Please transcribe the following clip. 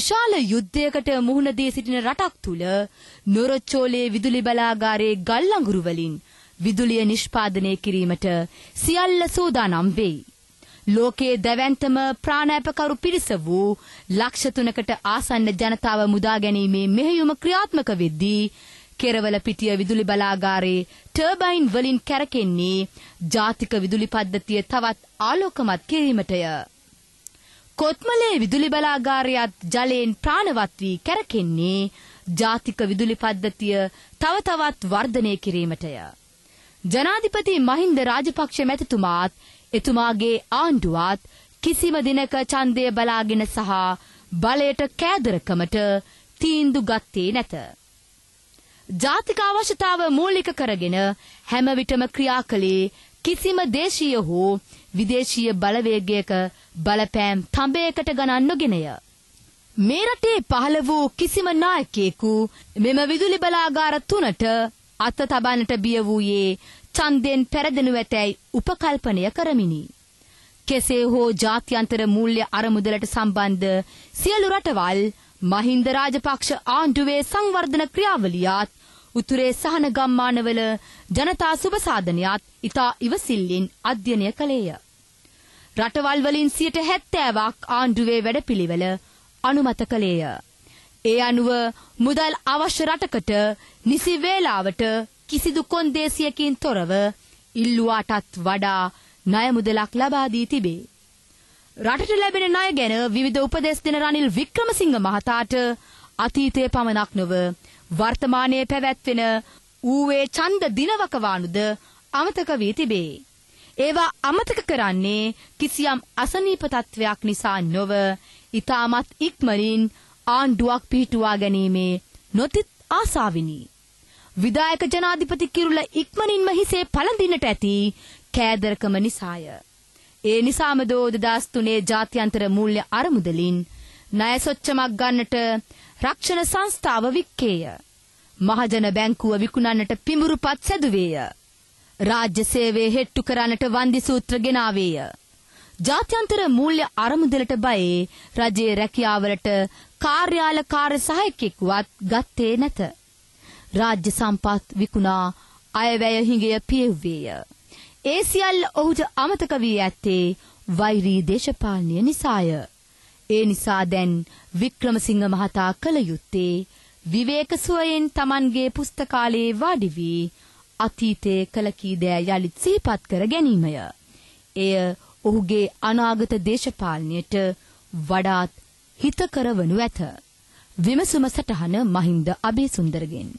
විශාල යුද්ධයකට මුහුණ දී සිටින රටක් තුල නොරොච්චෝලේ විදුලි බලාගාරයේ ගල් අඟුරු වලින් විදුලිය නිෂ්පාදනය කිරීමට සියල්ල සූදානම් වෙයි. ලෝකයේ දැවැන්තම ප්‍රාණාපකරු පිරිස වූ ලක්ෂ තුනකට ආසන්න ජනතාව මුදා ගැනීමේ මෙහෙයුම ක්‍රියාත්මක වෙද්දී කෙරවල පිටිය විදුලි බලාගාරයේ ටර්බයින් වලින් කැරකෙන්නේ ජාතික විදුලි පද්ධතිය තවත් ආලෝකමත් කිරීමටය. කොත්මලේ විදුලි බලාගාරයත් ජලයෙන් ප්‍රාණවත් වී කැරකෙන්නේ ජාතික විදුලි පද්ධතිය තව තවත් වර්ධනය කිරීමටය. ජනාධිපති මහින්ද රාජපක්ෂ මැතිතුමාත් එතුමාගේ ආණ්ඩුවත් කිසිම දිනක ඡන්දය බලාගෙන සහ බලයට කෑදරකමට තීන්දු ගත්තේ නැත. ජාතික අවශ්‍යතාව මූලික කරගෙන හැම විටම ක්‍රියා කළේ කිසිම දේශීය හෝ විදේශීය බලවේගයක බලපෑම් තඹයකට ගණන් නොගෙනය. මේ රටේ පහළ වූ කිසිම නායකයෙකු මෙම විදුලි බලාගාර තුනට අත තබන්නට බිය වූයේ ඡන්දෙන් පෙරදෙනු ඇතැයි උපකල්පනය කරමිනි. කෙසේ හෝ ජාත්‍යන්තර මූල්‍ය අරමුදලට සම්බන්ධ සියලු රටවල් මහින්ද රාජපක්ෂ ආණ්ඩුවේ සංවර්ධන ක්‍රියාවලියත් උතුරේ සහනගම්මානවල ජනතා සුභසාධනයත් ඉතා ඉවසිල්ලින් අධ්‍යනය කළේය. රටවල් වලින් සියට හැත්තෑවක් ආණ්ඩුවේ වැඩපිළිවෙල අනුමත කළේය. ඒ අනුව මුදල් අවශ්‍ය රටකට නිසි වේලාවට කිසිදු කොන්දේසියකින් තොරව ඉල්ලුවාටත් වඩා ණය මුදලක් ලබා දී තිබේ. රටට ලැබෙන ණය ගැන විවිධ උපදෙස් දෙන රනිල් වික්‍රමසිංහ මහතාට අතීතයේ පමණක් නොව වර්තමානයේ පැවැත්වෙන ඌවේ ඡන්ද දිනවකවානුද අමතක වී තිබේ. ඒවා අමතක කරන්නේ කිසියම් අසනීප තත්වයක් නිසා නොව, ඊටමත් ඉක්මනින් ආණ්ඩුවක් පිහිටුවා ගැනීමේ නොතිත් ආසාවිනි. විදායක ජනාධිපති කිරුල ඉක්මනින්ම හිසේ පළඳින්නට ඇති කෑදරකම නිසාය. ඒ නිසාම දෝ 2003 ජාත්‍යන්තර මූල්‍ය අරමුදලින් ණය සොච්චමක් ගන්නට රක්ෂණ සංස්ථාව වික්කේය. මහජන බැංකුව විකුණන්නට පිඹුරුපත් සැදුවේය. රාජ්‍ය සේවය හෙට්ටු කරන්නට වන්දි සූත්‍ර ගෙනාවේය. ජාත්‍යන්තර මූල්‍ය අරමුදලට බයේ රජයේ රැකියාවලට කාර්යාල කාර්ය සහායකෙක්වත් ගත්තේ නැත. රාජ්‍ය සම්පත් විකුණා අයවැය හිඟය පියෙව්වේය. ඒ සියල්ල ඔහුට අමතක වී ඇත්තේ වෛරී දේශපාලනය නිසාය. ඒ නිසා දැන් වික්‍රමසිංහ මහතා කළ යුත්තේ විවේක සුවයෙන් Tamanගේ පුස්තකාලයේ වාඩි වී අතීතයේ කළ කීදෑ යලිත් සිහිපත් කර ගැනීමය. එය ඔහුගේ අනාගත දේශපාලනයට වඩාත් හිතකරවනු ඇත. විමසුම සටහන මහින්ද අබේසුන්දරගෙන්.